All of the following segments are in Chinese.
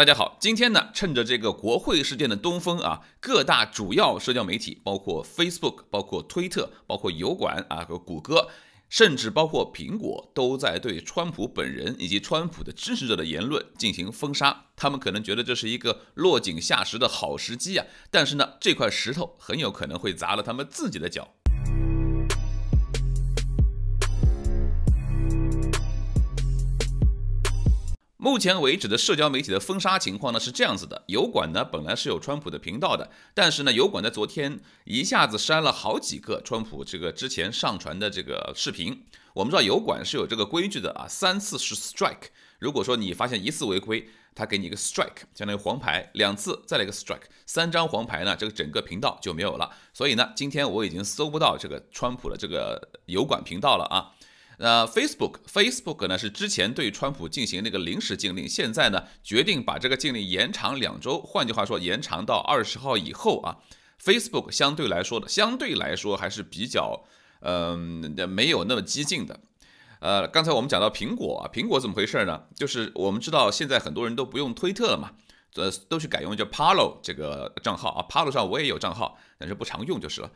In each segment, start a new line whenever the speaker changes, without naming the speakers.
大家好，今天呢，趁着这个国会事件的东风啊，各大主要社交媒体，包括 Facebook，包括推特，包括油管啊，和谷歌，甚至包括苹果，都在对川普本人以及川普的支持者的言论进行封杀。他们可能觉得这是一个落井下石的好时机啊，但是呢，这块石头很有可能会砸了他们自己的脚。目前为止的社交媒体的封杀情况呢是这样子的，油管呢本来是有川普的频道的，但是呢油管在昨天一下子删了好几个川普这个之前上传的这个视频。我们知道油管是有这个规矩的啊，三次是 strike，如果说你发现一次违规，他给你一个 strike，相当于黄牌，两次再来一个 strike，三张黄牌呢，这个整个频道就没有了。所以呢，今天我已经搜不到这个川普的这个油管频道了啊。那 Facebook，Facebook 呢是之前对川普进行那个临时禁令，现在呢决定把这个禁令延长两周，换句话说延长到二十号以后啊。Facebook 相对来说的，相对来说还是比较，嗯，没有那么激进的。呃，刚才我们讲到苹果，啊，苹果怎么回事呢？就是我们知道现在很多人都不用推特了嘛，呃，都去改用叫 Parlo 这个账号啊。Parlo 上我也有账号，但是不常用就是了。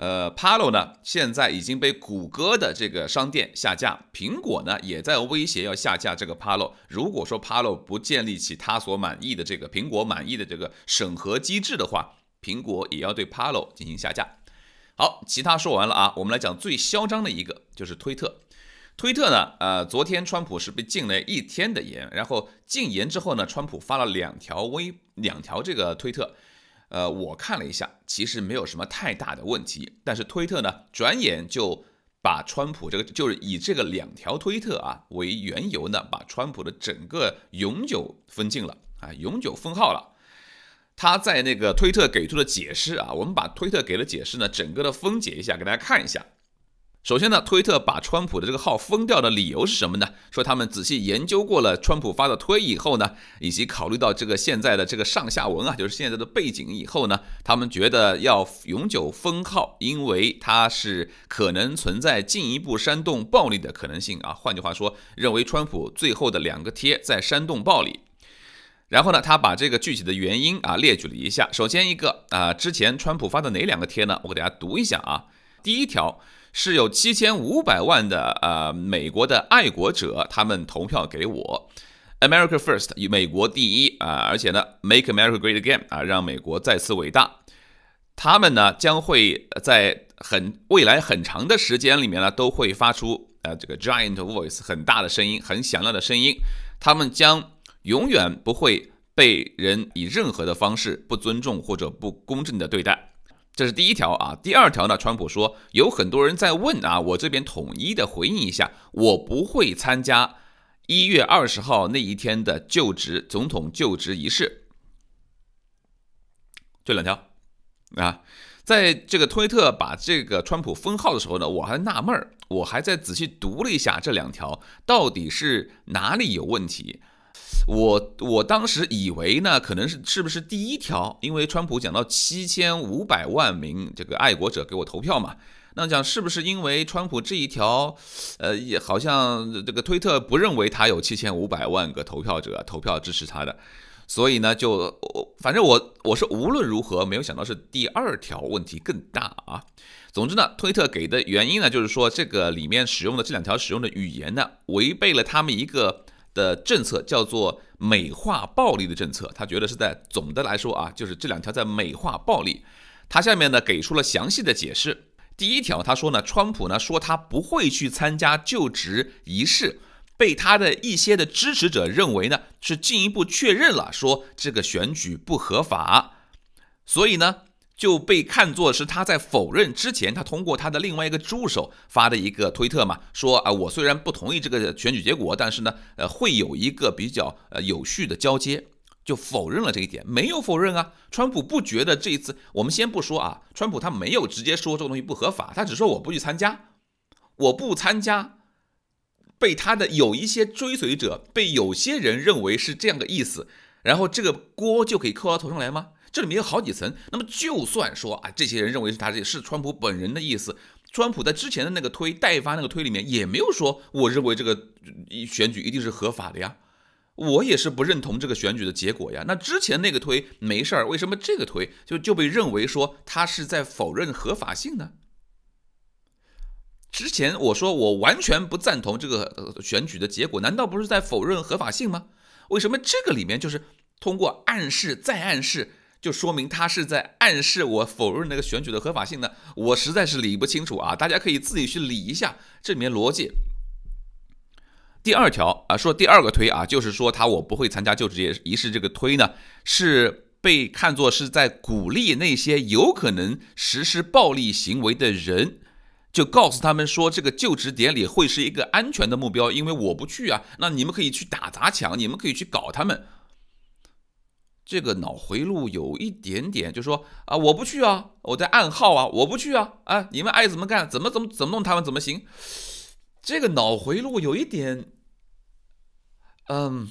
呃，Palo 呢，现在已经被谷歌的这个商店下架，苹果呢也在威胁要下架这个 Palo。如果说 Palo 不建立起他所满意的这个苹果满意的这个审核机制的话，苹果也要对 Palo 进行下架。好，其他说完了啊，我们来讲最嚣张的一个就是推特。推特呢，呃，昨天川普是被禁了一天的言，然后禁言之后呢，川普发了两条微，两条这个推特。呃，我看了一下，其实没有什么太大的问题。但是推特呢，转眼就把川普这个，就是以这个两条推特啊为缘由呢，把川普的整个永久封禁了啊，永久封号了。他在那个推特给出的解释啊，我们把推特给的解释呢，整个的分解一下，给大家看一下。首先呢，推特把川普的这个号封掉的理由是什么呢？说他们仔细研究过了川普发的推以后呢，以及考虑到这个现在的这个上下文啊，就是现在的背景以后呢，他们觉得要永久封号，因为它是可能存在进一步煽动暴力的可能性啊。换句话说，认为川普最后的两个贴在煽动暴力。然后呢，他把这个具体的原因啊列举了一下。首先一个啊，之前川普发的哪两个贴呢？我给大家读一下啊。第一条。是有七千五百万的呃美国的爱国者，他们投票给我，America First，美国第一啊！而且呢，Make America Great Again 啊，让美国再次伟大。他们呢将会在很未来很长的时间里面呢，都会发出呃这个 Giant Voice 很大的声音，很响亮的声音。他们将永远不会被人以任何的方式不尊重或者不公正的对待。这是第一条啊，第二条呢？川普说有很多人在问啊，我这边统一的回应一下，我不会参加一月二十号那一天的就职总统就职仪式。这两条啊，在这个推特把这个川普封号的时候呢，我还纳闷儿，我还在仔细读了一下这两条到底是哪里有问题。我我当时以为呢，可能是是不是第一条，因为川普讲到七千五百万名这个爱国者给我投票嘛，那讲是不是因为川普这一条，呃，也好像这个推特不认为他有七千五百万个投票者投票支持他的，所以呢，就我反正我我是无论如何没有想到是第二条问题更大啊。总之呢，推特给的原因呢，就是说这个里面使用的这两条使用的语言呢，违背了他们一个。的政策叫做美化暴力的政策，他觉得是在总的来说啊，就是这两条在美化暴力。他下面呢给出了详细的解释。第一条，他说呢，川普呢说他不会去参加就职仪式，被他的一些的支持者认为呢是进一步确认了说这个选举不合法，所以呢。就被看作是他在否认之前，他通过他的另外一个助手发的一个推特嘛，说啊，我虽然不同意这个选举结果，但是呢，呃，会有一个比较呃有序的交接，就否认了这一点，没有否认啊。川普不觉得这一次我们先不说啊，川普他没有直接说这个东西不合法，他只说我不去参加，我不参加，被他的有一些追随者被有些人认为是这样的意思，然后这个锅就可以扣到头上来吗？这里面有好几层。那么，就算说啊，这些人认为是他这是川普本人的意思，川普在之前的那个推代发那个推里面也没有说，我认为这个选举一定是合法的呀，我也是不认同这个选举的结果呀。那之前那个推没事儿，为什么这个推就就被认为说他是在否认合法性呢？之前我说我完全不赞同这个选举的结果，难道不是在否认合法性吗？为什么这个里面就是通过暗示再暗示？就说明他是在暗示我否认那个选举的合法性呢？我实在是理不清楚啊！大家可以自己去理一下这里面逻辑。第二条啊，说第二个推啊，就是说他我不会参加就职仪式，这个推呢是被看作是在鼓励那些有可能实施暴力行为的人，就告诉他们说这个就职典礼会是一个安全的目标，因为我不去啊，那你们可以去打砸抢，你们可以去搞他们。这个脑回路有一点点，就说啊，我不去啊，我在暗号啊，我不去啊，啊，你们爱怎么干，怎么怎么怎么弄他们怎么行？这个脑回路有一点，嗯，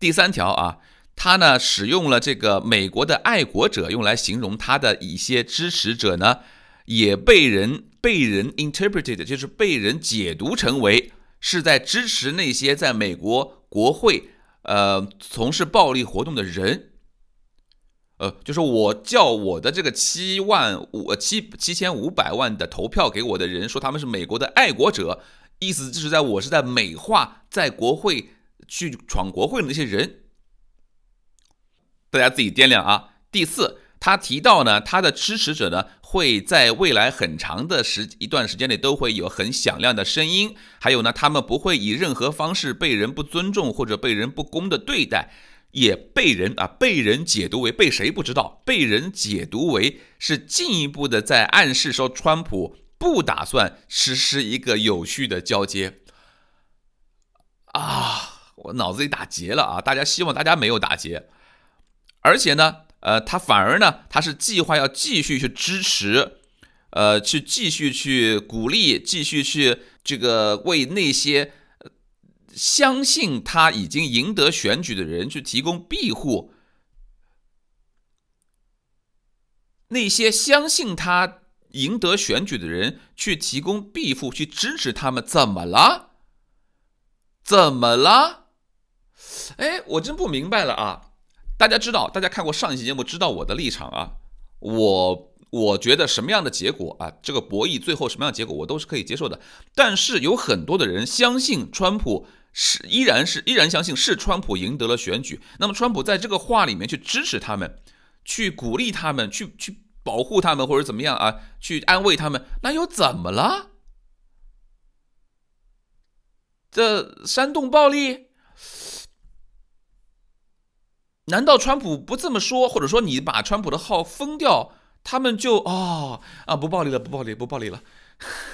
第三条啊，他呢使用了这个美国的爱国者用来形容他的一些支持者呢，也被人被人 interpreted，就是被人解读成为是在支持那些在美国国会。呃，从事暴力活动的人，呃，就是我叫我的这个七万五七七千五百万的投票给我的人说他们是美国的爱国者，意思就是在我是在美化在国会去闯国会的那些人，大家自己掂量啊。第四。他提到呢，他的支持者呢会在未来很长的时一段时间内都会有很响亮的声音，还有呢，他们不会以任何方式被人不尊重或者被人不公的对待，也被人啊被人解读为被谁不知道，被人解读为是进一步的在暗示说川普不打算实施一个有序的交接。啊，我脑子里打结了啊，大家希望大家没有打结，而且呢。呃，他反而呢，他是计划要继续去支持，呃，去继续去鼓励，继续去这个为那些相信他已经赢得选举的人去提供庇护，那些相信他赢得选举的人去提供庇护，去支持他们，怎么了？怎么了？哎，我真不明白了啊！大家知道，大家看过上一期节目，知道我的立场啊。我我觉得什么样的结果啊，这个博弈最后什么样的结果，我都是可以接受的。但是有很多的人相信川普是依然是依然相信是川普赢得了选举，那么川普在这个话里面去支持他们，去鼓励他们，去去保护他们或者怎么样啊，去安慰他们，那又怎么了？这煽动暴力？难道川普不这么说？或者说你把川普的号封掉，他们就哦啊不暴力了，不暴力，不暴力了。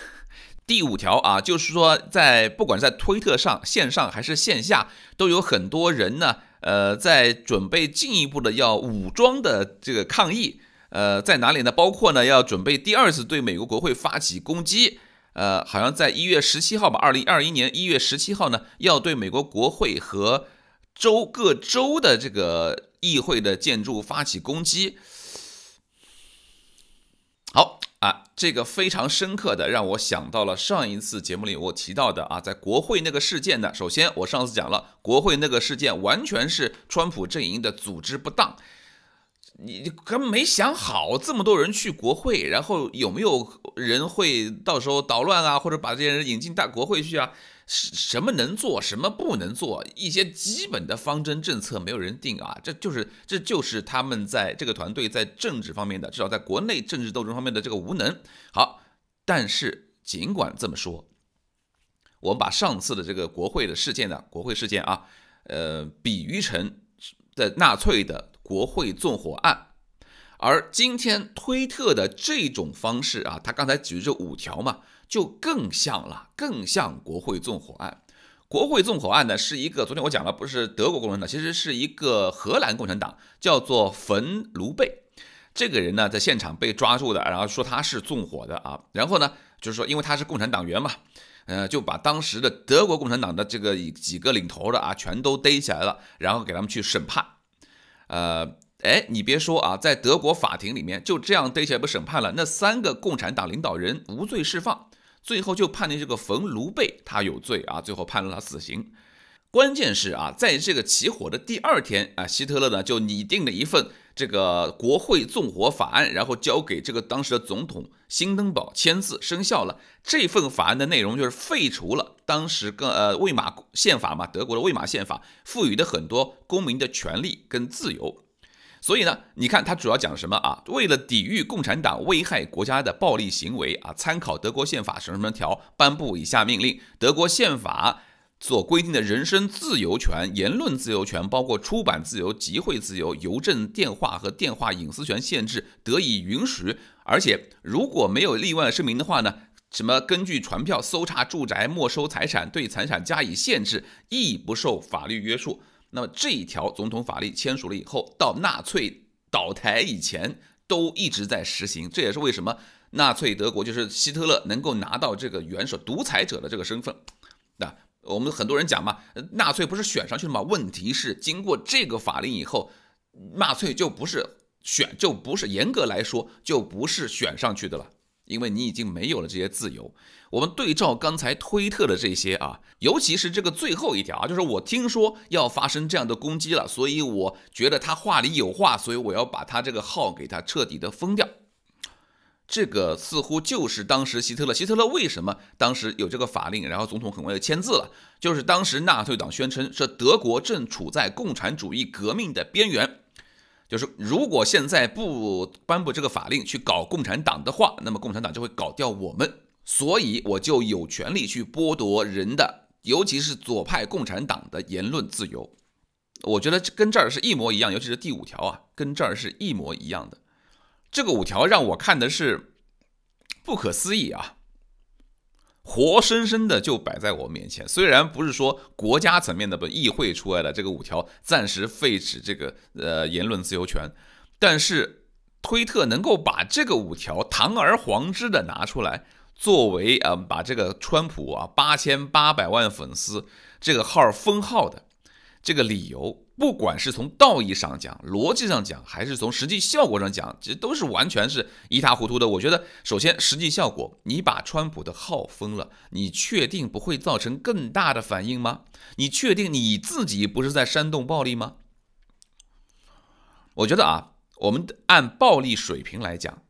第五条啊，就是说在不管在推特上、线上还是线下，都有很多人呢，呃，在准备进一步的要武装的这个抗议，呃，在哪里呢？包括呢要准备第二次对美国国会发起攻击，呃，好像在一月十七号吧，二零二一年一月十七号呢，要对美国国会和。州各州的这个议会的建筑发起攻击，好啊，这个非常深刻的让我想到了上一次节目里我提到的啊，在国会那个事件的。首先，我上次讲了，国会那个事件完全是川普阵营的组织不当，你根本没想好这么多人去国会，然后有没有人会到时候捣乱啊，或者把这些人引进大国会去啊？什么能做，什么不能做？一些基本的方针政策没有人定啊，这就是这就是他们在这个团队在政治方面的，至少在国内政治斗争方面的这个无能。好，但是尽管这么说，我们把上次的这个国会的事件呢，国会事件啊，呃，比喻成的纳粹的国会纵火案，而今天推特的这种方式啊，他刚才举这五条嘛。就更像了，更像国会纵火案。国会纵火案呢，是一个昨天我讲了，不是德国共产党，其实是一个荷兰共产党，叫做冯卢贝。这个人呢，在现场被抓住的，然后说他是纵火的啊。然后呢，就是说因为他是共产党员嘛，呃，就把当时的德国共产党的这个几个领头的啊，全都逮起来了，然后给他们去审判。呃，哎，你别说啊，在德国法庭里面就这样逮起来不审判了，那三个共产党领导人无罪释放。最后就判定这个冯卢贝他有罪啊，最后判了他死刑。关键是啊，在这个起火的第二天啊，希特勒呢就拟定了一份这个国会纵火法案，然后交给这个当时的总统辛登堡签字生效了。这份法案的内容就是废除了当时跟呃魏玛宪法嘛，德国的魏玛宪法赋予的很多公民的权利跟自由。所以呢，你看他主要讲什么啊？为了抵御共产党危害国家的暴力行为啊，参考德国宪法什么什么条，颁布以下命令：德国宪法所规定的人身自由权、言论自由权，包括出版自由、集会自由、邮政电话和电话隐私权限制得以允许。而且，如果没有例外声明的话呢，什么根据传票搜查住宅、没收财产、对财产加以限制，亦不受法律约束。那么这一条总统法令签署了以后，到纳粹倒台以前都一直在实行，这也是为什么纳粹德国就是希特勒能够拿到这个元首独裁者的这个身份。那我们很多人讲嘛，纳粹不是选上去的嘛？问题是经过这个法令以后，纳粹就不是选，就不是严格来说就不是选上去的了。因为你已经没有了这些自由。我们对照刚才推特的这些啊，尤其是这个最后一条，啊，就是我听说要发生这样的攻击了，所以我觉得他话里有话，所以我要把他这个号给他彻底的封掉。这个似乎就是当时希特勒。希特勒为什么当时有这个法令，然后总统很快就签字了？就是当时纳粹党宣称，是德国正处在共产主义革命的边缘。就是如果现在不颁布这个法令去搞共产党的话，那么共产党就会搞掉我们，所以我就有权利去剥夺人的，尤其是左派共产党的言论自由。我觉得跟这儿是一模一样，尤其是第五条啊，跟这儿是一模一样的。这个五条让我看的是不可思议啊。活生生的就摆在我面前，虽然不是说国家层面的，不议会出来的这个五条暂时废止这个呃言论自由权，但是推特能够把这个五条堂而皇之的拿出来，作为啊把这个川普啊八千八百万粉丝这个号封号的这个理由。不管是从道义上讲、逻辑上讲，还是从实际效果上讲，这都是完全是一塌糊涂的。我觉得，首先实际效果，你把川普的号封了，你确定不会造成更大的反应吗？你确定你自己不是在煽动暴力吗？我觉得啊，我们按暴力水平来讲。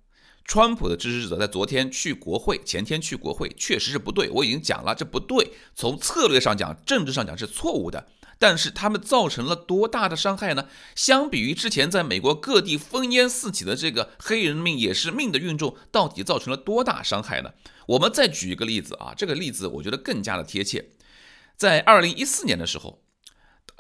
川普的支持者在昨天去国会，前天去国会，确实是不对。我已经讲了，这不对。从策略上讲，政治上讲是错误的。但是他们造成了多大的伤害呢？相比于之前在美国各地烽烟四起的这个黑人命也是命的运动，到底造成了多大伤害呢？我们再举一个例子啊，这个例子我觉得更加的贴切。在二零一四年的时候。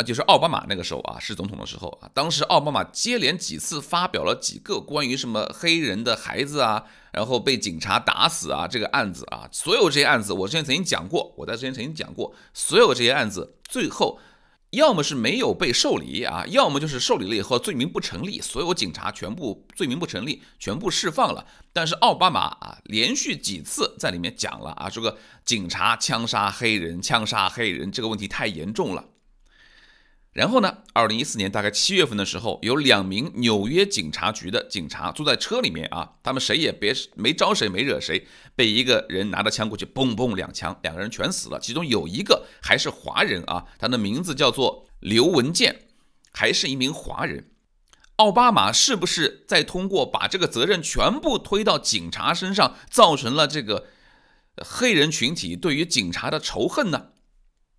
就是奥巴马那个时候啊，是总统的时候啊，当时奥巴马接连几次发表了几个关于什么黑人的孩子啊，然后被警察打死啊这个案子啊，所有这些案子我之前曾经讲过，我在之前曾经讲过，所有这些案子最后要么是没有被受理啊，要么就是受理了以后罪名不成立，所有警察全部罪名不成立，全部释放了。但是奥巴马啊，连续几次在里面讲了啊，说个警察枪杀黑人，枪杀黑人这个问题太严重了。然后呢？二零一四年大概七月份的时候，有两名纽约警察局的警察坐在车里面啊，他们谁也别没招谁没惹谁，被一个人拿着枪过去，嘣嘣两枪，两个人全死了，其中有一个还是华人啊，他的名字叫做刘文健，还是一名华人。奥巴马是不是在通过把这个责任全部推到警察身上，造成了这个黑人群体对于警察的仇恨呢？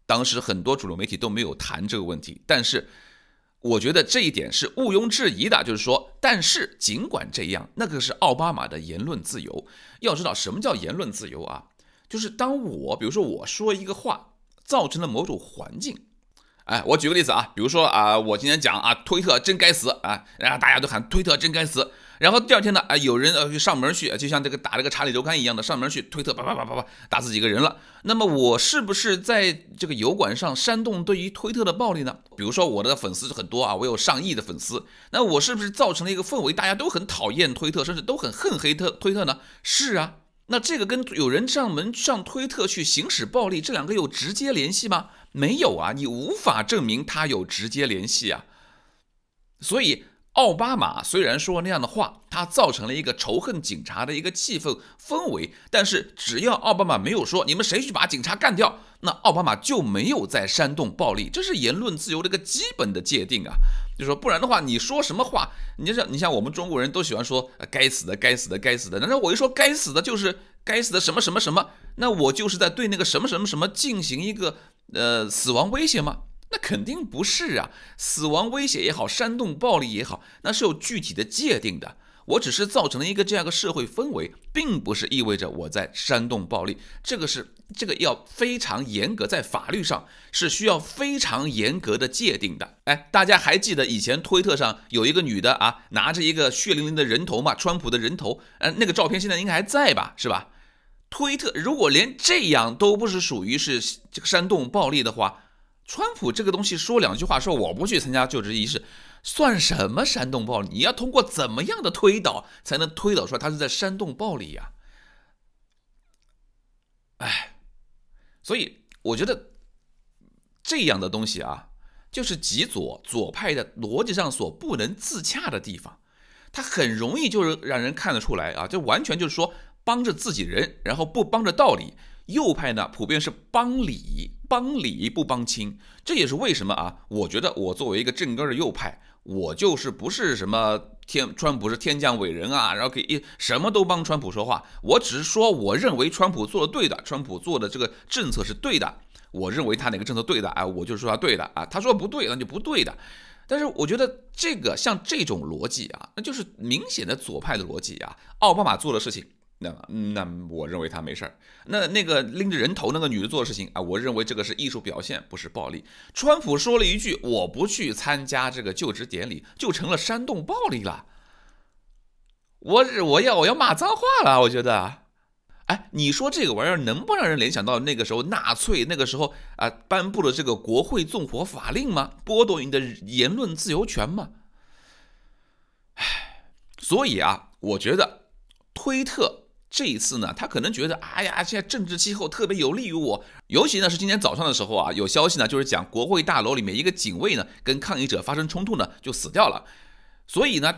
当时很多主流媒体都没有谈这个问题，但是我觉得这一点是毋庸置疑的，就是说，但是尽管这样，那个是奥巴马的言论自由。要知道什么叫言论自由啊？就是当我，比如说我说一个话，造成了某种环境。哎，我举个例子啊，比如说啊，我今天讲啊，推特真该死啊，然后大家都喊推特真该死，然后第二天呢，啊，有人呃上门去，就像这个打这个《查理周刊》一样的上门去推特叭叭叭叭叭打死几个人了。那么我是不是在这个油管上煽动对于推特的暴力呢？比如说我的粉丝很多啊，我有上亿的粉丝，那我是不是造成了一个氛围，大家都很讨厌推特，甚至都很恨黑特推特呢？是啊，那这个跟有人上门上推特去行使暴力，这两个有直接联系吗？没有啊，你无法证明他有直接联系啊。所以奥巴马虽然说那样的话，他造成了一个仇恨警察的一个气氛氛围，但是只要奥巴马没有说你们谁去把警察干掉，那奥巴马就没有在煽动暴力。这是言论自由的一个基本的界定啊。就说不然的话，你说什么话，你像你像我们中国人都喜欢说该死的、该死的、该死的，难道我一说该死的，就是。该死的什么什么什么？那我就是在对那个什么什么什么进行一个呃死亡威胁吗？那肯定不是啊！死亡威胁也好，煽动暴力也好，那是有具体的界定的。我只是造成了一个这样的社会氛围，并不是意味着我在煽动暴力。这个是这个要非常严格，在法律上是需要非常严格的界定的。哎，大家还记得以前推特上有一个女的啊，拿着一个血淋淋的人头嘛，川普的人头。嗯，那个照片现在应该还在吧？是吧？推特如果连这样都不是属于是这个煽动暴力的话，川普这个东西说两句话说我不去参加就职仪式，算什么煽动暴力？你要通过怎么样的推导才能推导出来他是在煽动暴力呀？哎，所以我觉得这样的东西啊，就是极左左派的逻辑上所不能自洽的地方，它很容易就是让人看得出来啊，就完全就是说。帮着自己人，然后不帮着道理。右派呢，普遍是帮理帮理不帮亲，这也是为什么啊？我觉得我作为一个正根的右派，我就是不是什么天川普是天降伟人啊，然后可一什么都帮川普说话。我只是说我认为川普做的对的，川普做的这个政策是对的，我认为他哪个政策对的啊，我就说他对的啊。他说不对，那就不对的。但是我觉得这个像这种逻辑啊，那就是明显的左派的逻辑啊。奥巴马做的事情。那那我认为他没事儿。那那个拎着人头那个女的做的事情啊，我认为这个是艺术表现，不是暴力。川普说了一句“我不去参加这个就职典礼”，就成了煽动暴力了。我我要我要骂脏话了，我觉得。哎，你说这个玩意儿能不让人联想到那个时候纳粹那个时候啊颁布了这个国会纵火法令吗？剥夺你的言论自由权吗？哎，所以啊，我觉得推特。这一次呢，他可能觉得，哎呀，现在政治气候特别有利于我，尤其呢是今天早上的时候啊，有消息呢就是讲，国会大楼里面一个警卫呢跟抗议者发生冲突呢就死掉了，所以呢，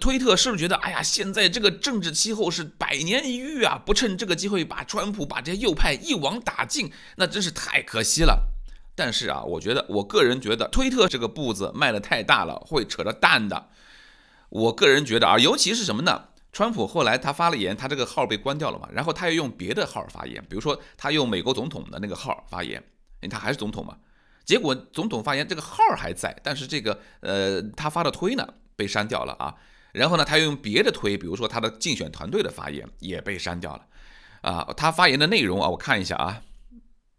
推特是不是觉得，哎呀，现在这个政治气候是百年一遇啊，不趁这个机会把川普把这些右派一网打尽，那真是太可惜了。但是啊，我觉得我个人觉得，推特这个步子迈的太大了，会扯着蛋的。我个人觉得啊，尤其是什么呢？川普后来他发了言，他这个号被关掉了嘛，然后他又用别的号发言，比如说他用美国总统的那个号发言，他还是总统嘛，结果总统发言这个号还在，但是这个呃他发的推呢被删掉了啊，然后呢他又用别的推，比如说他的竞选团队的发言也被删掉了，啊，他发言的内容啊，我看一下啊。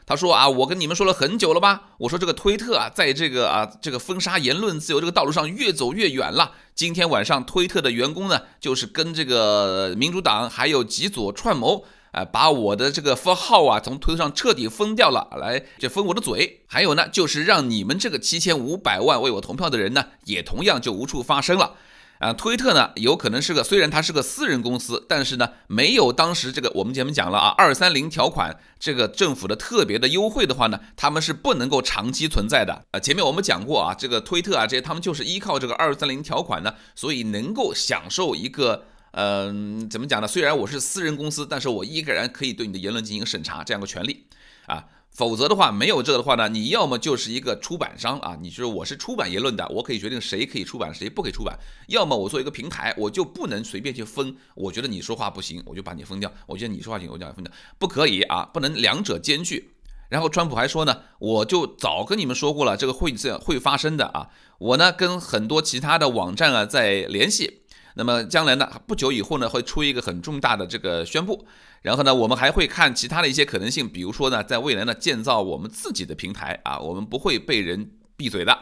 他说啊，我跟你们说了很久了吧？我说这个推特啊，在这个啊这个封杀言论自由这个道路上越走越远了。今天晚上，推特的员工呢，就是跟这个民主党还有极左串谋，啊，把我的这个封号啊，从推特上彻底封掉了，来，就封我的嘴。还有呢，就是让你们这个七千五百万为我投票的人呢，也同样就无处发声了。啊，推特呢，有可能是个虽然它是个私人公司，但是呢，没有当时这个我们前面讲了啊，二三零条款这个政府的特别的优惠的话呢，他们是不能够长期存在的啊。前面我们讲过啊，这个推特啊这些，他们就是依靠这个二三零条款呢，所以能够享受一个嗯，怎么讲呢？虽然我是私人公司，但是我依然可以对你的言论进行审查这样的权利啊。否则的话，没有这个的话呢，你要么就是一个出版商啊，你说我是出版言论的，我可以决定谁可以出版，谁不可以出版；要么我做一个平台，我就不能随便去分。我觉得你说话不行，我就把你封掉；我觉得你说话行，我就把你封掉。不可以啊，不能两者兼具。然后川普还说呢，我就早跟你们说过了，这个会样会发生的啊。我呢跟很多其他的网站啊在联系。那么将来呢？不久以后呢，会出一个很重大的这个宣布。然后呢，我们还会看其他的一些可能性，比如说呢，在未来呢，建造我们自己的平台啊，我们不会被人闭嘴的。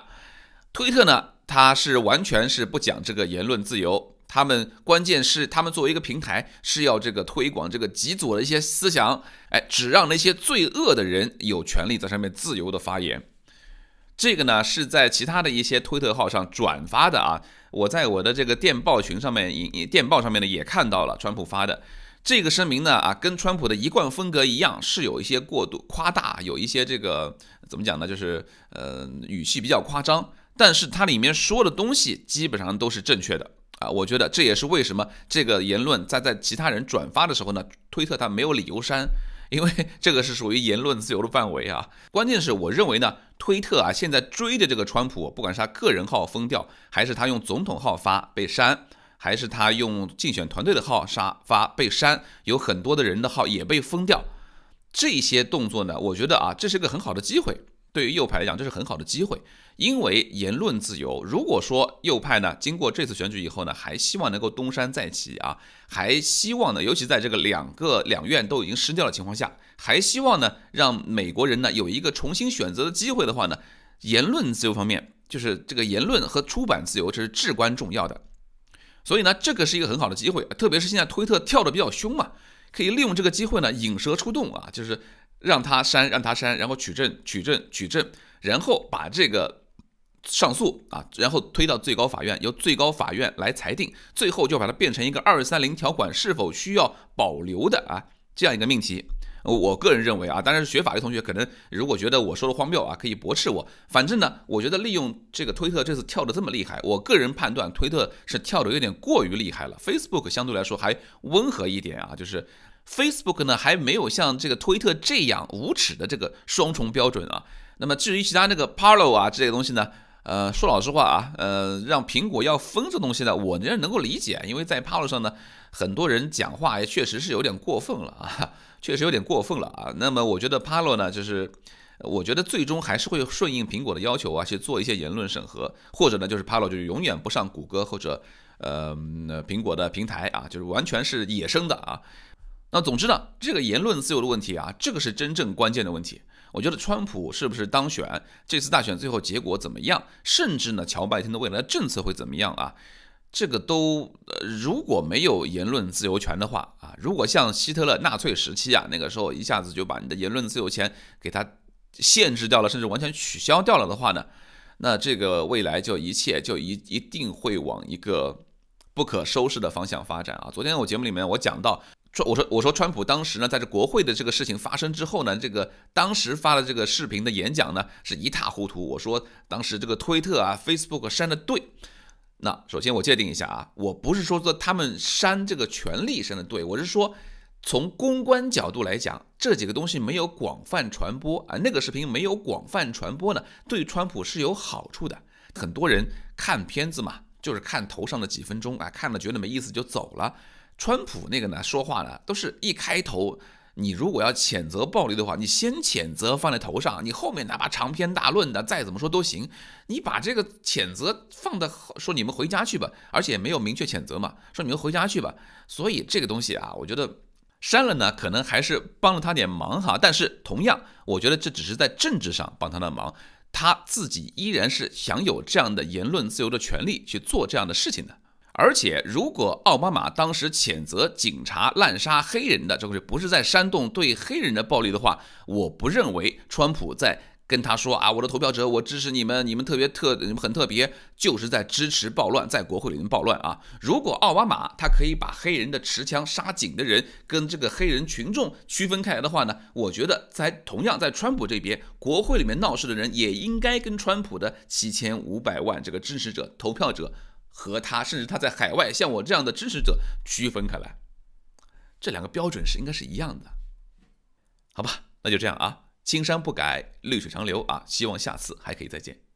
推特呢，它是完全是不讲这个言论自由，他们关键是他们作为一个平台是要这个推广这个极左的一些思想，哎，只让那些罪恶的人有权利在上面自由的发言。这个呢是在其他的一些推特号上转发的啊，我在我的这个电报群上面、电电报上面呢也看到了川普发的这个声明呢啊，跟川普的一贯风格一样，是有一些过度夸大，有一些这个怎么讲呢，就是呃语气比较夸张，但是它里面说的东西基本上都是正确的啊，我觉得这也是为什么这个言论在在其他人转发的时候呢，推特它没有理由删。因为 这个是属于言论自由的范围啊，关键是我认为呢，推特啊现在追着这个川普，不管是他个人号封掉，还是他用总统号发被删，还是他用竞选团队的号杀发被删，有很多的人的号也被封掉，这些动作呢，我觉得啊，这是个很好的机会。对于右派来讲，这是很好的机会，因为言论自由。如果说右派呢，经过这次选举以后呢，还希望能够东山再起啊，还希望呢，尤其在这个两个两院都已经失掉的情况下，还希望呢，让美国人呢有一个重新选择的机会的话呢，言论自由方面，就是这个言论和出版自由，这是至关重要的。所以呢，这个是一个很好的机会，特别是现在推特跳的比较凶嘛，可以利用这个机会呢，引蛇出洞啊，就是。让他删，让他删，然后取证、取证、取证，然后把这个上诉啊，然后推到最高法院，由最高法院来裁定，最后就把它变成一个二三零条款是否需要保留的啊这样一个命题。我个人认为啊，当然是学法律同学可能如果觉得我说的荒谬啊，可以驳斥我。反正呢，我觉得利用这个推特这次跳的这么厉害，我个人判断推特是跳的有点过于厉害了，Facebook 相对来说还温和一点啊，就是。Facebook 呢还没有像这个推特这样无耻的这个双重标准啊。那么至于其他那个 Parlo 啊这些东西呢，呃，说老实话啊，呃，让苹果要封这东西呢，我呢能够理解，因为在 p a l o 上呢，很多人讲话也确实是有点过分了啊，确实有点过分了啊。那么我觉得 p a l o 呢，就是我觉得最终还是会顺应苹果的要求啊，去做一些言论审核，或者呢，就是 p a l o 就永远不上谷歌或者呃苹果的平台啊，就是完全是野生的啊。那总之呢，这个言论自由的问题啊，这个是真正关键的问题。我觉得川普是不是当选，这次大选最后结果怎么样，甚至呢，乔拜登的未来政策会怎么样啊？这个都，呃，如果没有言论自由权的话啊，如果像希特勒纳粹时期啊，那个时候一下子就把你的言论自由权给他限制掉了，甚至完全取消掉了的话呢，那这个未来就一切就一一定会往一个不可收拾的方向发展啊。昨天我节目里面我讲到。我说我说川普当时呢，在这国会的这个事情发生之后呢，这个当时发的这个视频的演讲呢，是一塌糊涂。我说当时这个推特啊、Facebook 删的对。那首先我界定一下啊，我不是说说他们删这个权利删的对，我是说从公关角度来讲，这几个东西没有广泛传播啊，那个视频没有广泛传播呢，对川普是有好处的。很多人看片子嘛，就是看头上的几分钟啊，看了觉得没意思就走了。川普那个呢，说话呢，都是一开头，你如果要谴责暴力的话，你先谴责放在头上，你后面哪怕长篇大论的再怎么说都行，你把这个谴责放的说你们回家去吧，而且没有明确谴责嘛，说你们回家去吧。所以这个东西啊，我觉得删了呢，可能还是帮了他点忙哈。但是同样，我觉得这只是在政治上帮他的忙，他自己依然是享有这样的言论自由的权利去做这样的事情的。而且，如果奥巴马当时谴责警察滥杀黑人的这个不是在煽动对黑人的暴力的话，我不认为川普在跟他说啊，我的投票者，我支持你们，你们特别特你们很特别，就是在支持暴乱，在国会里面暴乱啊。如果奥巴马他可以把黑人的持枪杀警的人跟这个黑人群众区分开来的话呢，我觉得在同样在川普这边，国会里面闹事的人也应该跟川普的七千五百万这个支持者投票者。和他甚至他在海外像我这样的支持者区分开来，这两个标准是应该是一样的，好吧？那就这样啊，青山不改，绿水长流啊，希望下次还可以再见。